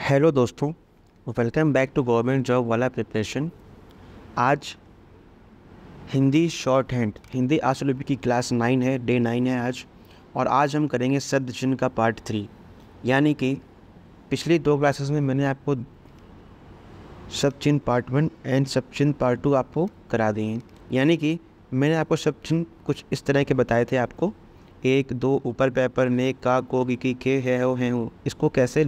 hello दोस्तों welcome back to government job वाला preparation आज हिंदी शॉर्ट हैंड हिंदी आसोलिपी की क्लास नाइन है डे नाइन है आज और आज हम करेंगे शब्द चिन्ह का पार्ट थ्री यानी कि पिछली दो क्लासेस में मैंने आपको शब्द चिन्ह पार्ट वन एंड शब्द चिन्ह पार्ट टू आपको करा दिए यानी कि मैंने आपको शब्द चिन्ह कुछ इस तरह के बताए थे आपको एक दो ऊपर पेपर ने का को की के है हो हैं हो इसको कैसे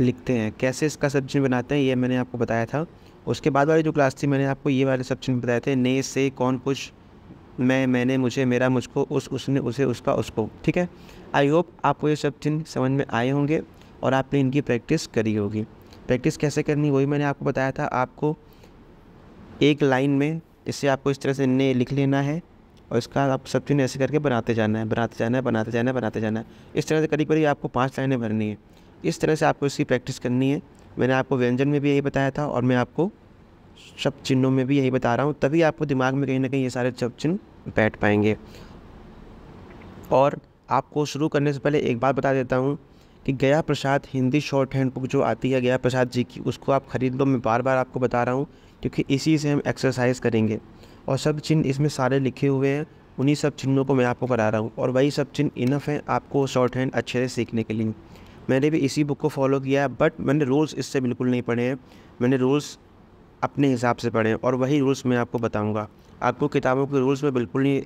लिखते हैं कैसे इसका सब्जेक्ट बनाते हैं ये मैंने आपको बताया था उसके बाद वाली जो क्लास थी मैंने आपको ये वाले सब्जेक्ट बताए थे ने से कौन कुछ मैं मैंने मुझे मेरा मुझको उस उसने उसे उसका उसको ठीक है आई होप आपको ये सब चिन्ह समझ में आए होंगे और आपने इनकी प्रैक्टिस करी होगी प्रैक्टिस कैसे करनी वही मैंने आपको बताया था आपको एक लाइन में इसे आपको इस तरह से ने लिख लेना है और इसका आप सब चिन्ह ऐसे करके बनाते जाना है बनाते जाना है बनाते जाना है बनाते जाना है इस तरह से करीब करीब आपको पाँच लाइनें भरनी है इस तरह से आपको इसकी प्रैक्टिस करनी है मैंने आपको व्यंजन में भी यही बताया था और मैं आपको शब्द चिन्हों में भी यही बता रहा हूँ तभी आपको दिमाग में कहीं ना कहीं ये सारे शब्द चिन्ह बैठ पाएंगे और आपको शुरू करने से पहले एक बात बता देता हूँ कि Gaya Prasad Hindi shorthand book जो आती है गया प्रसाद जी की उसको आप ख़रीद लो मैं बार बार आपको बता रहा हूँ क्योंकि इसी से हम एक्सरसाइज करेंगे और सब चिन्ह इसमें सारे लिखे हुए हैं उन्हीं सब चिन्हों को मैं आपको करा रहा हूँ और वही सब चिन्ह इनफ हैं आपको शॉर्ट हैंड अच्छे से सीखने के लिए मैंने भी इसी बुक को फॉलो किया बट मैंने रूल्स इससे बिल्कुल नहीं पढ़े हैं मैंने रूल्स अपने हिसाब से पढ़े और वही रूल्स मैं आपको बताऊँगा आपको किताबों के रूल्स में बिल्कुल नहीं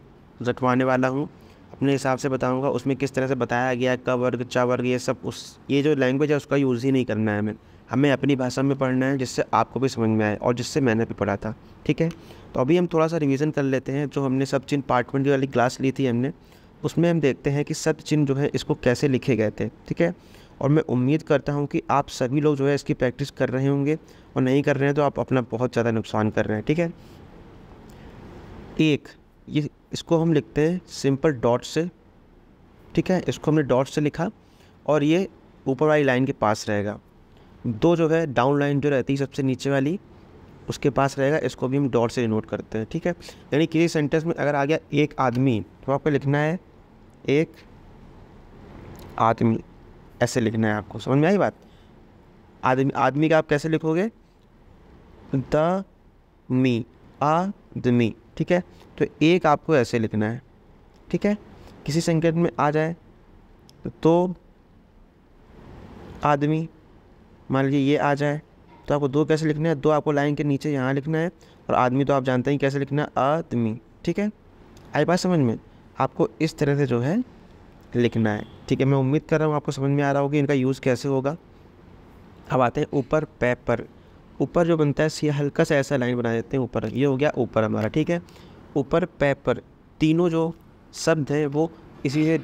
रटवाने वाला हूँ अपने हिसाब से बताऊँगा उसमें किस तरह से बताया गया क वर्ग चा वर्ग ये सब उस ये जो लैंग्वेज है उसका यूज़ ही नहीं करना है हमें हमें अपनी भाषा में पढ़ना है जिससे आपको भी समझ में आए और जिससे मैंने भी पढ़ा था ठीक है तो अभी हम थोड़ा सा रिवीजन कर लेते हैं जो हमने सब चिन्ह पार्ट वाली क्लास ली थी हमने उसमें हम देखते हैं कि सब चिन्ह जो है इसको कैसे लिखे गए थे ठीक है और मैं उम्मीद करता हूँ कि आप सभी लोग जो है इसकी प्रैक्टिस कर रहे होंगे और नहीं कर रहे हैं तो आप अपना बहुत ज़्यादा नुकसान कर रहे हैं ठीक है एक ये इसको हम लिखते हैं सिंपल डॉट से ठीक है इसको हमने डॉट से लिखा और ये ऊपर वाली लाइन के पास रहेगा दो जो है डाउन लाइन जो रहती है सबसे नीचे वाली उसके पास रहेगा इसको भी हम डॉट से डिनोट करते हैं ठीक है यानी किसी सेंटेंस में अगर आ गया एक आदमी तो आपको लिखना है एक आदमी ऐसे लिखना है आपको समझ में आई बात आदमी आदमी का आप कैसे लिखोगे द मी द मी ठीक है तो एक आपको ऐसे लिखना है ठीक है किसी संकेत में आ जाए तो आदमी मान लीजिए ये आ जाए तो आपको दो कैसे लिखना है दो आपको लाइन के नीचे यहाँ लिखना है और आदमी तो आप जानते हैं कैसे लिखना है आदमी ठीक है आई बात समझ में आपको इस तरह से जो है लिखना है ठीक है मैं उम्मीद कर रहा हूँ आपको समझ में आ रहा होगी इनका यूज़ कैसे होगा अब आते हैं ऊपर पेपर ऊपर जो बनता है सी हल्का सा ऐसा लाइन बना देते हैं ऊपर ये हो गया ऊपर हमारा ठीक है ऊपर पेपर तीनों जो शब्द हैं वो इसी से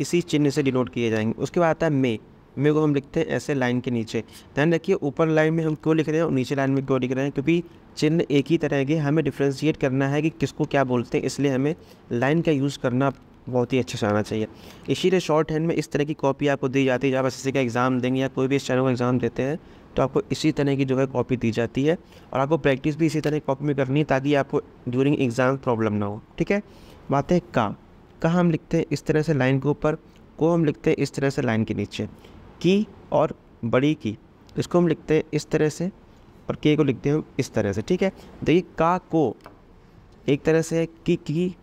इसी चिन्ह से डिनोट किए जाएंगे उसके बाद आता है मे मे को हम लिखते हैं ऐसे लाइन के नीचे ध्यान रखिए ऊपर लाइन में हम क्यों लिख रहे हैं और नीचे लाइन में क्यों लिख रहे हैं क्योंकि चिन्ह एक ही तरह के हमें डिफ्रेंशिएट करना है कि किसको क्या बोलते हैं इसलिए हमें लाइन का यूज़ करना बहुत ही अच्छे से आना चाहिए इसीलिए शॉर्ट हैंड में इस तरह की कॉपी आपको दी जाती है जब आप एस का एग्ज़ाम देंगे या कोई भी इस चैनल का एग्ज़ाम देते हैं तो आपको इसी तरह की जो है कॉपी दी जाती है और आपको प्रैक्टिस भी इसी तरह की कॉपी में करनी है ताकि आपको ड्यूरिंग एग्ज़ाम प्रॉब्लम ना हो ठीक है बात है का का हम लिखते हैं इस तरह से लाइन के ऊपर को हम लिखते हैं इस तरह से लाइन के नीचे की और बड़ी की इसको हम लिखते हैं इस तरह से और के को लिखते हैं इस तरह से ठीक है देखिए का को एक तरह से की की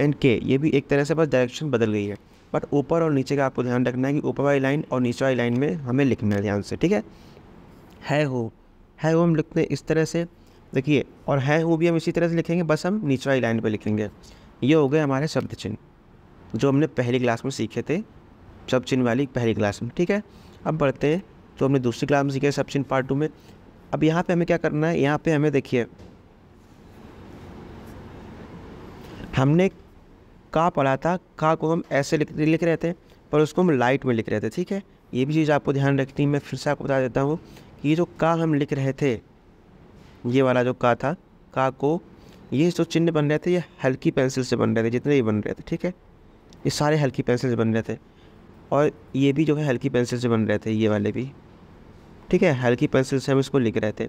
एंड के ये भी एक तरह से बस डायरेक्शन बदल गई है बट ऊपर और नीचे का आपको ध्यान रखना है कि ऊपर वाली लाइन और नीचे वाली लाइन में हमें लिखना है ध्यान से ठीक है है हो है हो हम लिखते हैं इस तरह से देखिए और है हो भी हम इसी तरह से लिखेंगे बस हम नीचे वाली लाइन पर लिखेंगे ये हो गए हमारे शब्द चिन्ह जो हमने पहली क्लास में सीखे थे शब्द चिन्ह वाली पहली क्लास में ठीक है अब बढ़ते हैं तो हमने दूसरी क्लास में सीखे शब्द चिन्ह पार्ट टू में अब यहाँ पर हमें क्या करना है यहाँ पर हमें देखिए हमने का पढ़ा था का को हम ऐसे लिख लिख रहे थे पर उसको हम लाइट में लिख रहे थे ठीक है ये भी चीज़ आपको ध्यान रखनी है मैं फिर से आपको बता देता हूँ कि ये जो का हम लिख रहे थे ये वाला जो का था का को ये जो चिन्ह बन रहे थे ये हल्की पेंसिल से बन रहे थे जितने भी बन रहे थे ठीक है ये सारे हल्की पेंसिल से बन रहे थे और ये भी जो है हल्की पेंसिल से बन रहे थे ये वाले भी ठीक है हल्की पेंसिल से हम इसको लिख रहे थे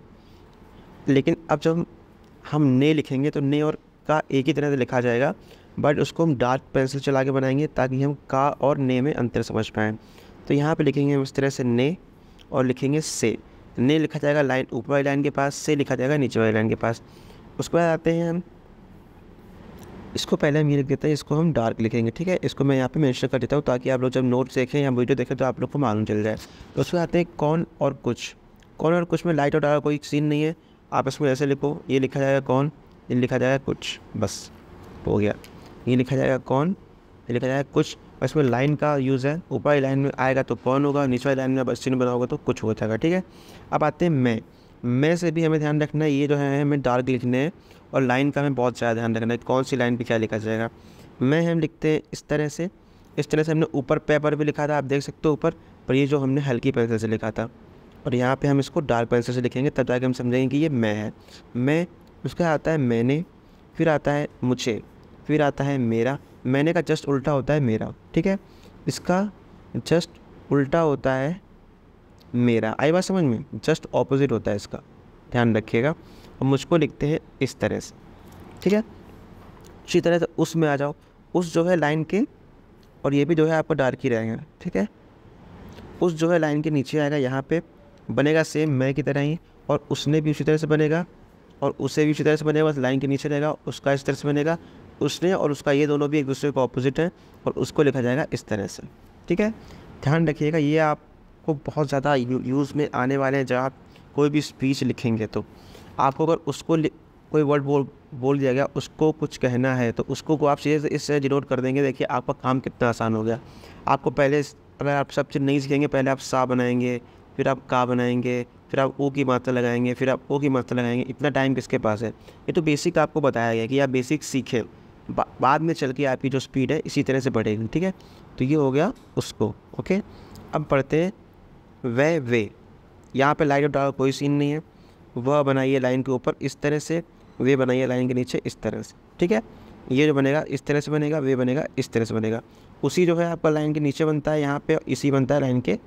लेकिन अब जब हम ने लिखेंगे तो ने और का एक ही तरह से लिखा जाएगा बट उसको हम डार्क पेंसिल चला के बनाएंगे ताकि हम का और ने में अंतर समझ पाएँ तो यहाँ पे लिखेंगे हम इस तरह से ने और लिखेंगे से ने लिखा जाएगा लाइन ऊपर वाली लाइन के पास से लिखा जाएगा नीचे वाली लाइन के पास उसके बाद आते हैं हम इसको पहले हम ये लिख देते हैं इसको हम डार्क लिखेंगे ठीक है इसको मैं यहाँ पे मेंशन कर देता हूँ ताकि आप लोग जब नोट्स देखें या वीडियो देखें तो आप लोग को मालूम चल जाए तो उसके आते हैं कौन और कुछ कौन और कुछ में लाइट और डार्क कोई सीन नहीं है आप इसमें ऐसे लिखो ये लिखा जाएगा कौन ये लिखा जाएगा कुछ बस हो गया ये लिखा जाएगा कौन ये लिखा जाएगा कुछ इसमें लाइन का यूज़ है ऊपर लाइन में आएगा तो कौन होगा नीचे वाली लाइन में अब चिन्ह बना होगा तो कुछ हो जाएगा ठीक है अब आते हैं मैं मैं से भी हमें ध्यान रखना है ये जो है हमें डार्क लिखने हैं और लाइन का हमें बहुत ज़्यादा ध्यान रखना है कौन सी लाइन पर क्या लिखा जाएगा मैं हम लिखते हैं इस तरह से इस तरह से हमने ऊपर पेपर भी लिखा था आप देख सकते हो ऊपर पर ये जो हमने हल्की पेंसिल से लिखा था और यहाँ पे हम इसको डार्क पेंसिल से लिखेंगे तब जाके हम समझेंगे कि ये मैं है मैं उसका आता है मैंने फिर आता है मुझे फिर आता है मेरा मैंने का जस्ट उल्टा होता है मेरा ठीक है इसका जस्ट उल्टा होता है मेरा आई बात समझ में जस्ट ऑपोजिट होता है इसका ध्यान रखिएगा और मुझको लिखते हैं इस तरह से ठीक है इसी तरह से उस में आ जाओ उस जो है लाइन के और ये भी जो है आपको डार्क ही रहेंगे ठीक है उस जो है लाइन के नीचे आएगा यहाँ पे बनेगा सेम मैं की तरह ही और उसने भी उसी तरह से बनेगा और उसे भी उसी तरह से बनेगा बस लाइन के नीचे रहेगा उसका इस तरह से बनेगा उसने और उसका ये दोनों भी एक दूसरे को अपोजिट हैं और उसको लिखा जाएगा इस तरह से ठीक है ध्यान रखिएगा ये आपको बहुत ज़्यादा यूज़ में आने वाले हैं जब आप कोई भी स्पीच लिखेंगे तो आपको अगर उसको कोई वर्ड बोल बोल दिया गया उसको कुछ कहना है तो उसको को आप सीधे इससे डिनोट कर देंगे देखिए आपका काम कितना आसान हो गया आपको पहले अगर आप सब चीज़ नहीं सीखेंगे पहले आप सा बनाएंगे फिर आप का बनाएंगे फिर आप ओ की मात्रा लगाएंगे फिर आप ओ की मात्रा लगाएंगे इतना टाइम किसके पास है ये तो बेसिक आपको बताया गया कि आप बेसिक सीखें बा, बाद में चल के आपकी जो स्पीड है इसी तरह से बढ़ेगी ठीक है तो ये हो गया उसको ओके अब पढ़ते हैं वे वे यहाँ पे लाइट और डाल कोई सीन नहीं है वह बनाइए लाइन के ऊपर इस तरह से वे बनाइए लाइन के नीचे इस तरह से ठीक है ये जो बनेगा इस तरह से बनेगा वे बनेगा इस तरह से बनेगा उसी जो है आपका लाइन के नीचे बनता है यहाँ पे इसी बनता है लाइन के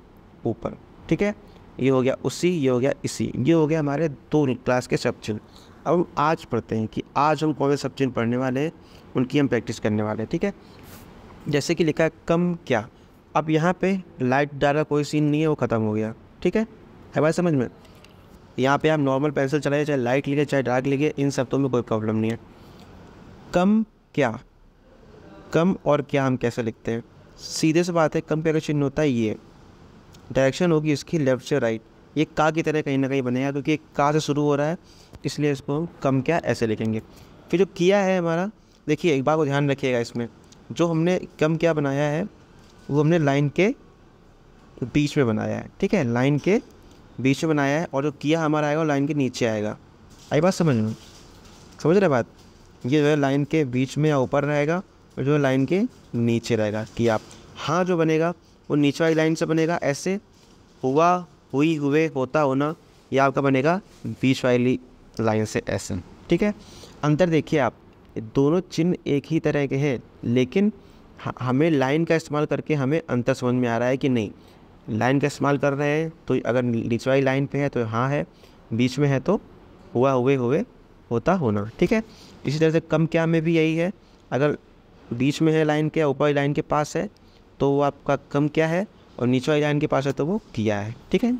ऊपर ठीक है ये हो गया उसी ये हो गया इसी ये हो गया हमारे दो क्लास के चिन्ह अब आज पढ़ते हैं कि आज हम कौन से चिन्ह पढ़ने वाले हैं उनकी हम प्रैक्टिस करने वाले हैं ठीक है जैसे कि लिखा है कम क्या अब यहाँ पे लाइट डाला कोई सीन नहीं है वो ख़त्म हो गया ठीक है है बात समझ में यहाँ पे आप नॉर्मल पेंसिल चलाइए चाहे लाइट लिखे चाहे डार्क लिखे इन शब्दों में कोई प्रॉब्लम नहीं है कम क्या कम और क्या हम कैसे लिखते हैं सीधे से बात है कम क्या का चिन्ह होता है ये डायरेक्शन होगी इसकी लेफ़्ट से राइट ये का की तरह कहीं ना कहीं बनेगा क्योंकि का से शुरू हो रहा है इसलिए इसको हम कम क्या ऐसे लिखेंगे फिर जो किया है हमारा देखिए एक बात को ध्यान रखिएगा इसमें जो हमने कम क्या बनाया है वो हमने लाइन के बीच में बनाया है ठीक है लाइन के बीच में बनाया है और जो किया हमारा आएगा लाइन के नीचे आएगा आई बात समझ लूँ समझ रहे बात ये जो है लाइन के बीच में या ऊपर रहेगा और जो है लाइन के नीचे रहेगा किया हाँ जो बनेगा वो नीचे वाली लाइन से बनेगा ऐसे हुआ हुई हुए होता होना ये आपका बनेगा बीच वाली लाइन से ऐसे ठीक है अंतर देखिए आप दोनों चिन्ह एक ही तरह के हैं लेकिन हमें लाइन का इस्तेमाल करके हमें अंतर समझ में आ रहा है कि नहीं लाइन का इस्तेमाल कर रहे हैं तो अगर निचवाई लाइन पे है तो हाँ है बीच में है तो हुआ हुए हुए होता होना ठीक है इसी तरह से कम क्या में भी यही है अगर बीच में है लाइन के ऊपर लाइन के पास है तो वो आपका कम क्या है और नीचवाई लाइन के पास है तो वो किया है ठीक है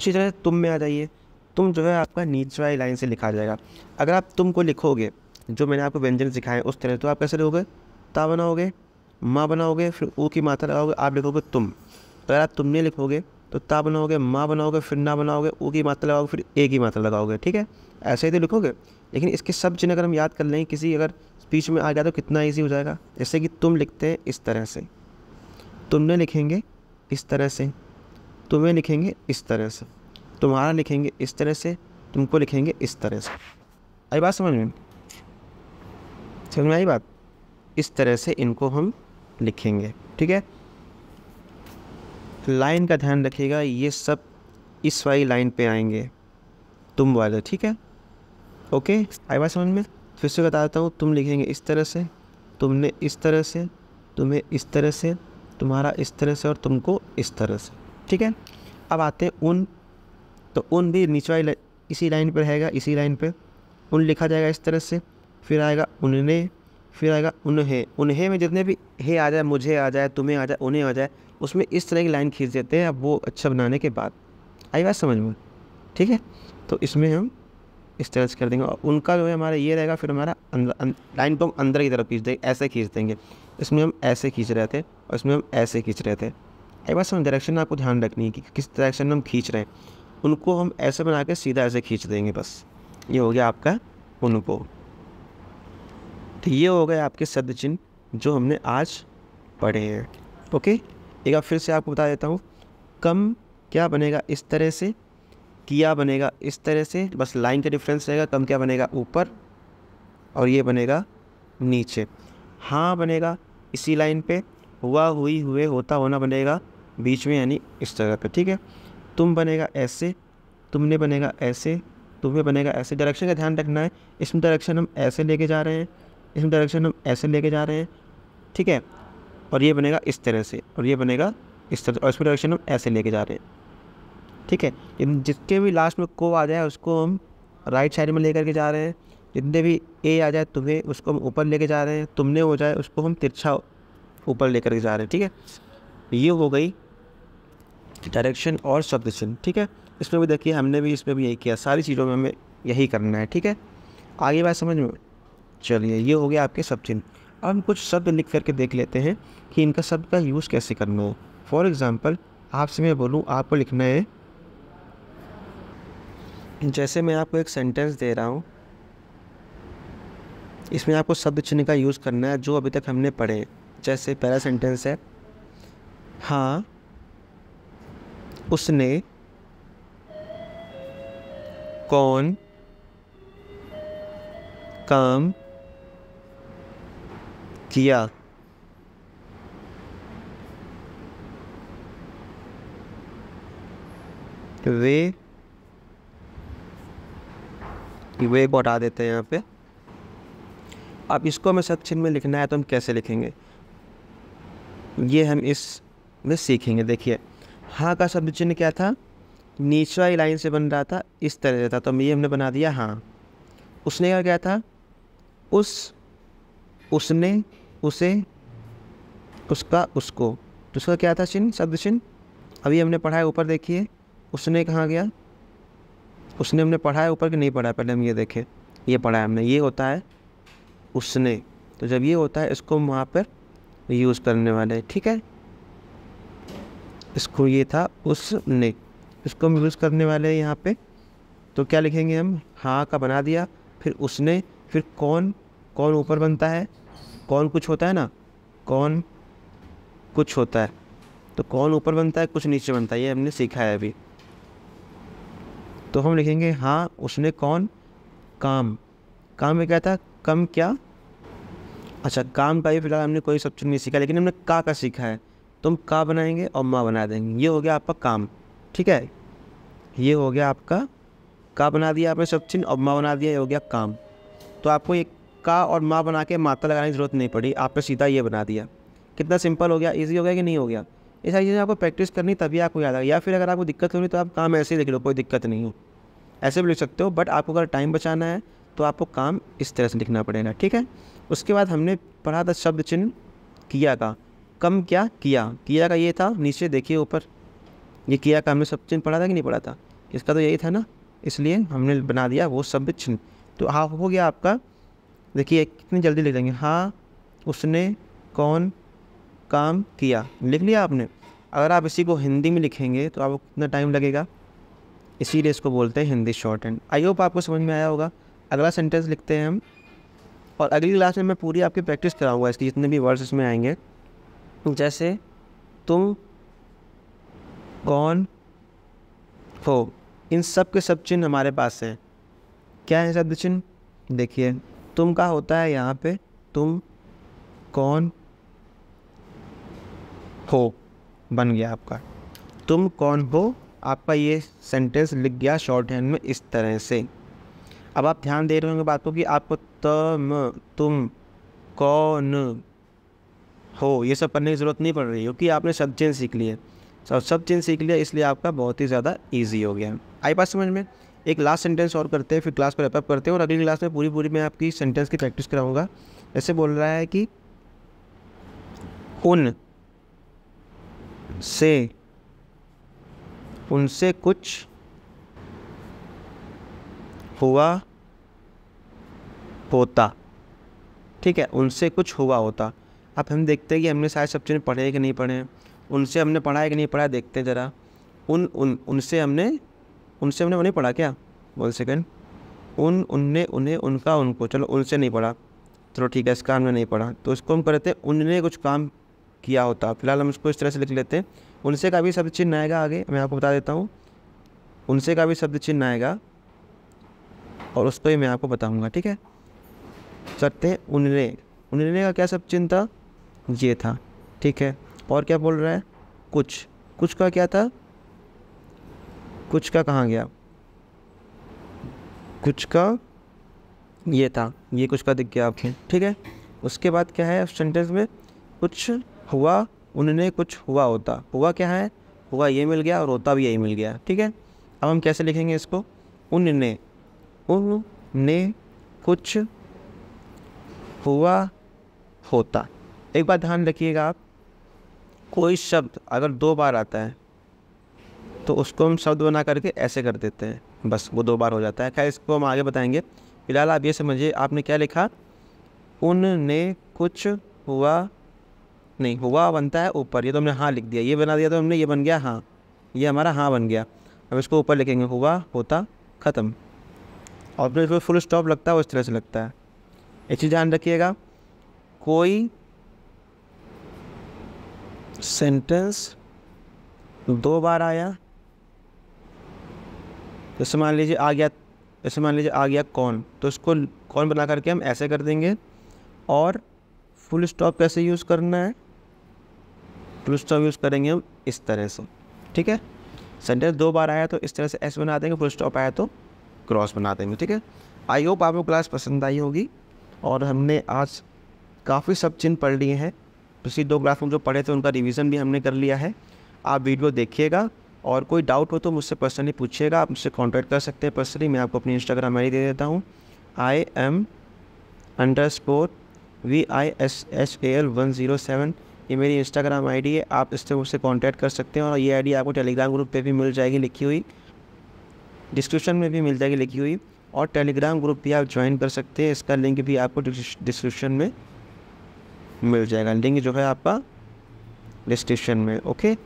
इसी तरह तुम में आ जाइए तुम जो है आपका नीचवाई लाइन से लिखा जाएगा अगर आप तुम को लिखोगे जो मैंने आपको व्यंजन सिखाए उस तरह तो आप कैसे लोगे ता बनाओगे माँ बनाओगे फिर ऊ की मात्रा लगाओगे आप लिखोगे तुम अगर आप तुम नहीं लिखोगे तो ता बनाओगे माँ बनाओगे फिर ना बनाओगे ऊ की मात्रा लगाओगे फिर ए की मात्रा लगाओगे ठीक है ऐसे ही तो लिखोगे लेकिन इसके सब चिन्ह अगर हम याद कर लें किसी अगर स्पीच में आ गया तो कितना ईजी हो जाएगा जैसे कि तुम लिखते हैं इस तरह से तुमने लिखेंगे इस तरह से तुम्हें लिखेंगे इस तरह से तुम्हारा लिखेंगे इस तरह से तुमको लिखेंगे इस तरह से अरे बात समझ में समझ में आई बात इस तरह से इनको हम लिखेंगे ठीक है लाइन का ध्यान रखिएगा ये सब इस वाली लाइन पे आएंगे तुम वाले ठीक है ओके आई बात समझ में फिर से बता देता हूँ तुम लिखेंगे इस तरह से तुमने इस तरह से तुम्हें इस तरह से तुम्हारा इस तरह से और तुमको इस तरह से ठीक है अब आते हैं उन तो उन भी नीचे वाली इसी लाइन पर रहेगा इसी लाइन पर उन लिखा जाएगा इस तरह से फिर आएगा उनने फिर आएगा उन्हें उन्हें में जितने भी हे आ जाए मुझे आ जाए तुम्हें आ जाए उन्हें आ जाए उसमें इस तरह की लाइन खींच देते हैं अब वो अच्छा बनाने के बाद आई बात समझ में ठीक है तो इसमें हम इस तरह से कर देंगे और उनका जो है हमारा ये रहेगा फिर हमारा अं, अं, लाइन को हम अंदर की तरफ खींच देंगे ऐसे खींच देंगे इसमें हम ऐसे खींच रहे थे और इसमें हम ऐसे खींच रहे थे आई बात समझ डायरेक्शन आपको ध्यान रखनी है कि किस डायरेक्शन में हम खींच रहे हैं उनको हम ऐसे बना के सीधा ऐसे खींच देंगे बस ये हो गया आपका उनको तो ये हो गए आपके शब्द चिन्ह जो हमने आज पढ़े हैं ओके एक बार फिर से आपको बता देता हूँ कम क्या बनेगा इस तरह से किया बनेगा इस तरह से बस लाइन का डिफरेंस रहेगा कम क्या बनेगा ऊपर और ये बनेगा नीचे हाँ बनेगा इसी लाइन पे हुआ हुई हुए होता होना बनेगा बीच में यानी इस जगह पे ठीक है तुम बनेगा ऐसे तुमने बनेगा ऐसे तुम्हें बनेगा ऐसे डायरेक्शन का ध्यान रखना है इसमें डायरेक्शन हम ऐसे लेके जा रहे हैं इसमें डायरेक्शन हम ऐसे लेके जा रहे हैं ठीक है और ये बनेगा इस तरह से और ये बनेगा इस तरह और इसमें डायरेक्शन हम ऐसे लेके जा रहे हैं ठीक है जिसके भी लास्ट में को आ जाए उसको हम राइट साइड में लेकर के जा रहे हैं जितने भी ए आ जाए तुम्हें उसको हम ऊपर लेके जा रहे हैं तुमने हो जाए उसको हम तिरछा ऊपर लेकर के जा रहे हैं ठीक है ये हो गई डायरेक्शन और सब्डिशन ठीक है इसमें भी देखिए हमने भी इसमें भी यही किया सारी चीज़ों में हमें यही करना है ठीक है आगे बात समझ में चलिए ये हो गया आपके सब चिन्ह अब हम कुछ शब्द लिख करके देख लेते हैं कि इनका शब्द का यूज़ कैसे करना है फॉर एग्ज़ाम्पल आपसे मैं बोलूँ आपको लिखना है जैसे मैं आपको एक सेंटेंस दे रहा हूँ इसमें आपको शब्द चिन्ह का यूज़ करना है जो अभी तक हमने पढ़े जैसे पहला सेंटेंस है हाँ उसने कौन काम किया वे वे को हटा देते हैं यहाँ पे अब इसको हमें चिन्ह में लिखना है तो हम कैसे लिखेंगे ये हम इस में सीखेंगे देखिए हाँ का शब्द चिन्ह क्या था नीचवा लाइन से बन रहा था इस तरह से था तो ये हमने बना दिया हाँ उसने क्या क्या था उस उसने उसे उसका उसको तो उसका क्या था चिन्ह शब्द चिन्ह अभी हमने पढ़ा है ऊपर देखिए उसने कहाँ गया उसने हमने पढ़ा है ऊपर कि नहीं पढ़ा पहले हम ये देखें ये पढ़ा है हमने ये होता है उसने तो जब ये होता है इसको हम वहाँ पर यूज़ करने वाले ठीक है इसको ये था उसने इसको हम यूज़ करने वाले हैं यहाँ पे तो क्या लिखेंगे हम हाँ का बना दिया फिर उसने फिर कौन कौन ऊपर बनता है कौन कुछ होता है ना कौन कुछ होता है तो कौन ऊपर बनता है कुछ नीचे बनता है ये हमने सीखा है अभी तो हम लिखेंगे हाँ उसने कौन काम काम में क्या था कम क्या अच्छा काम का भी फिलहाल हमने कोई सब नहीं सीखा लेकिन हमने का का सीखा है तुम तो का बनाएंगे और माँ बना देंगे ये हो गया आपका काम ठीक है ये हो गया आपका का बना दिया आपने सब चिन्ह और माँ बना दिया ये हो गया काम तो आपको एक का और माँ बना के माता लगाने की ज़रूरत नहीं पड़ी आपने सीधा ये बना दिया कितना सिंपल हो गया ईजी हो गया कि नहीं हो गया ये सारी चीज़ें आपको प्रैक्टिस करनी तभी आपको याद आएगा या फिर अगर आपको दिक्कत होनी तो आप काम ऐसे ही लिख लो कोई दिक्कत नहीं हो ऐसे भी लिख सकते हो बट आपको अगर टाइम बचाना है तो आपको काम इस तरह से लिखना पड़ेगा ठीक है उसके बाद हमने पढ़ा था शब्द चिन्ह किया का कम क्या किया किया का ये था नीचे देखिए ऊपर ये किया का हमने शब्द चिन्ह पढ़ा था कि नहीं पढ़ा था इसका तो यही था ना इसलिए हमने बना दिया वो शब्द चिन्ह तो हाफ हो गया आपका देखिए कितनी जल्दी लिख देंगे हाँ उसने कौन काम किया लिख लिया आपने अगर आप इसी को हिंदी में लिखेंगे तो आपको कितना टाइम लगेगा इसीलिए इसको बोलते हैं Hindi shorthand I hope आपको समझ में आया होगा अगला सेंटेंस लिखते हैं हम और अगली क्लास में मैं पूरी आपकी प्रैक्टिस कराऊंगा इसके जितने भी वर्ड्स इसमें आएंगे जैसे तुम कौन हो इन सब के सब चिन्ह हमारे पास हैं क्या है शब्द चिन्ह देखिए तुम का होता है यहाँ पे तुम कौन हो बन गया आपका तुम कौन हो आपका ये सेंटेंस लिख गया शॉर्ट हैंड में इस तरह से अब आप ध्यान दे रहे होंगे बात को कि आपको तम तुम कौन हो ये सब पढ़ने की ज़रूरत नहीं पड़ रही क्योंकि आपने सब चेंज सीख लिए सब सब चेंज सीख लिया इसलिए आपका बहुत ही ज़्यादा ईजी हो गया आई पास समझ में एक लास्ट सेंटेंस और करते हैं फिर क्लास को रैपअप करते हैं और अगली क्लास में पूरी पूरी मैं आपकी सेंटेंस की प्रैक्टिस कराऊंगा ऐसे बोल रहा है कि उन से उनसे कुछ हुआ होता ठीक है उनसे कुछ हुआ होता अब हम देखते हैं कि हमने शायद सब चीज़ें पढ़े कि नहीं पढ़े उनसे हमने पढ़ा है कि नहीं पढ़ा देखते ज़रा उन उन उनसे हमने उनसे हमने उन्हें पढ़ा क्या वन सेकेंड उन उनने उन्हें उनका उनको चलो उनसे नहीं पढ़ा चलो ठीक है इसका हमने नहीं पढ़ा तो इसको हम करते हैं उनने कुछ काम किया होता फिलहाल हम इसको इस तरह से लिख लेते हैं उनसे का भी शब्द चिन्ह आएगा आगे मैं आपको बता देता हूँ उनसे का भी शब्द चिन्ह आएगा और उसको ही मैं आपको बताऊँगा ठीक है सत्य उनने उनने का क्या शब्द चिन्ह था ये था ठीक है और क्या बोल रहा है कुछ कुछ का क्या था कुछ का कहाँ गया कुछ का ये था ये कुछ का दिख गया आपके ठीक है उसके बाद क्या है सेंटेंस में कुछ हुआ उन्होंने कुछ हुआ होता हुआ क्या है हुआ ये मिल गया और होता भी यही मिल गया ठीक है अब हम कैसे लिखेंगे इसको उनने उनने कुछ हुआ होता एक बात ध्यान रखिएगा आप कोई शब्द अगर दो बार आता है तो उसको हम शब्द बना करके ऐसे कर देते हैं बस वो दो बार हो जाता है खैर इसको हम आगे बताएंगे फिलहाल आप ये समझिए आपने क्या लिखा उनने कुछ हुआ नहीं हुआ बनता है ऊपर ये तो हमने हाँ लिख दिया ये बना दिया तो हमने ये बन गया हाँ ये हमारा हाँ बन गया अब इसको ऊपर लिखेंगे हुआ होता ख़त्म और फिर इसको फुल स्टॉप लगता है वो इस तरह से लगता है एक चीज़ ध्यान रखिएगा कोई सेंटेंस दो बार आया जैसे तो मान लीजिए आ गया जैसे मान लीजिए आ गया कौन तो इसको कौन बना करके हम ऐसे कर देंगे और फुल स्टॉप कैसे यूज़ करना है फुल स्टॉप यूज़ करेंगे हम इस तरह से ठीक है सेंटेंस दो बार आया तो इस तरह से एस बना देंगे फुल स्टॉप आया तो क्रॉस बना देंगे ठीक है आई होप आपको क्लास पसंद आई होगी और हमने आज काफ़ी सब चिन्ह पढ़ लिए हैं पिछली दो क्लास में जो पढ़े थे उनका रिवीजन भी हमने कर लिया है आप वीडियो देखिएगा और कोई डाउट हो तो मुझसे पर्सनली पूछिएगा आप मुझसे कॉन्टैक्ट कर सकते हैं पर्सनली मैं आपको अपनी इंस्टाग्राम आई दे देता हूँ I am underscore V I S S A L one zero seven ये मेरी इंस्टाग्राम डी है आप इससे मुझसे कॉन्टैक्ट कर सकते हैं और ये डी आपको टेलीग्राम ग्रुप पर भी मिल जाएगी लिखी हुई डिस्क्रिप्शन में भी मिल जाएगी लिखी हुई और टेलीग्राम ग्रुप भी आप ज्वाइन कर सकते हैं इसका लिंक भी आपको डिस्क्रिप्शन में मिल जाएगा लिंक जो है आपका डिस्क्रिप्शन में ओके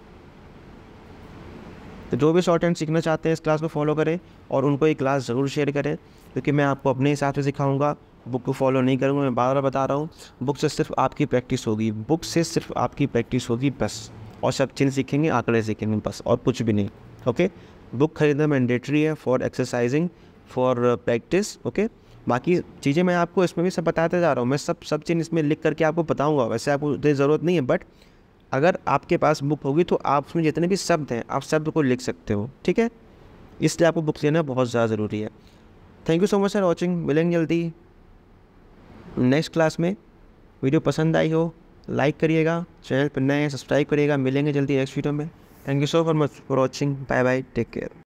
तो जो भी शॉर्ट हैंड सीखना चाहते हैं इस क्लास को फॉलो करें और उनको ये क्लास ज़रूर शेयर करें क्योंकि मैं आपको अपने हिसाब से सिखाऊंगा बुक को फॉलो नहीं करूँगा मैं बार बार बता रहा हूँ बुक से सिर्फ आपकी प्रैक्टिस होगी बुक से सिर्फ आपकी प्रैक्टिस होगी बस और सब चीज़ सीखेंगे आंकड़े सीखेंगे बस और कुछ भी नहीं ओके बुक खरीदना मैंडेटरी है for exercising for practice okay बाकी चीज़ें मैं आपको इसमें भी सब बताते जा रहा हूँ मैं सब सब चीज़ इसमें लिख करके आपको बताऊँगा वैसे आपको ज़रूरत नहीं है बट अगर आपके पास बुक होगी तो आप उसमें जितने भी शब्द हैं आप शब्द को लिख सकते हो ठीक है इसलिए आपको बुक लेना बहुत ज़्यादा ज़रूरी है thank you so much sir watching मिलेंगे जल्दी नेक्स्ट क्लास में वीडियो पसंद आई हो लाइक करिएगा चैनल पर नए सब्सक्राइब करिएगा मिलेंगे जल्दी नेक्स्ट वीडियो में thank you so much for watching bye bye take care